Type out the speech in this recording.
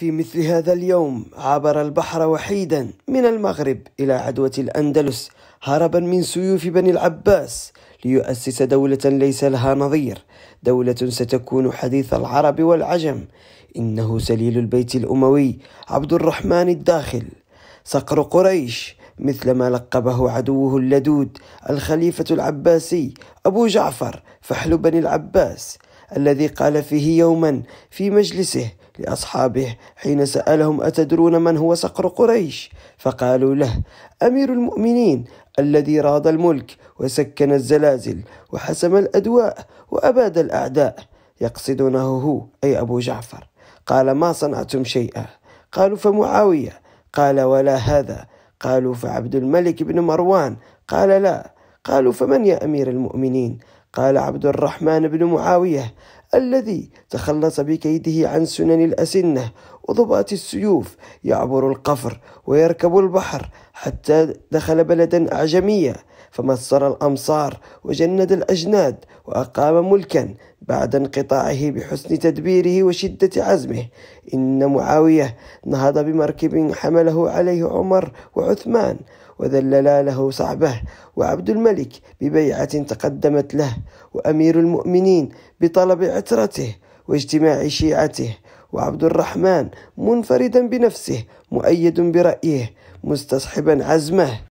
في مثل هذا اليوم عبر البحر وحيدا من المغرب إلى عدوة الأندلس هربا من سيوف بني العباس ليؤسس دولة ليس لها نظير دولة ستكون حديث العرب والعجم إنه سليل البيت الأموي عبد الرحمن الداخل صقر قريش مثل ما لقبه عدوه اللدود الخليفة العباسي أبو جعفر فحل بني العباس الذي قال فيه يوما في مجلسه لأصحابه حين سألهم أتدرون من هو صقر قريش؟ فقالوا له أمير المؤمنين الذي راض الملك وسكن الزلازل وحسم الأدواء وأباد الأعداء يقصدونه هو أي أبو جعفر قال ما صنعتم شيئا قالوا فمعاوية قال ولا هذا قالوا فعبد الملك بن مروان قال لا قالوا فمن يا أمير المؤمنين قال عبد الرحمن بن معاوية الذي تخلص بكيده عن سنن الأسنة وضباط السيوف يعبر القفر ويركب البحر حتى دخل بلدا أعجمية فمصر الأمصار وجند الأجناد وأقام ملكا بعد انقطاعه بحسن تدبيره وشدة عزمه إن معاوية نهض بمركب حمله عليه عمر وعثمان وذللا له صعبه وعبد الملك ببيعة تقدمت له وأمير المؤمنين بطلب عترته واجتماع شيعته وعبد الرحمن منفردا بنفسه مؤيد برأيه مستصحبا عزمه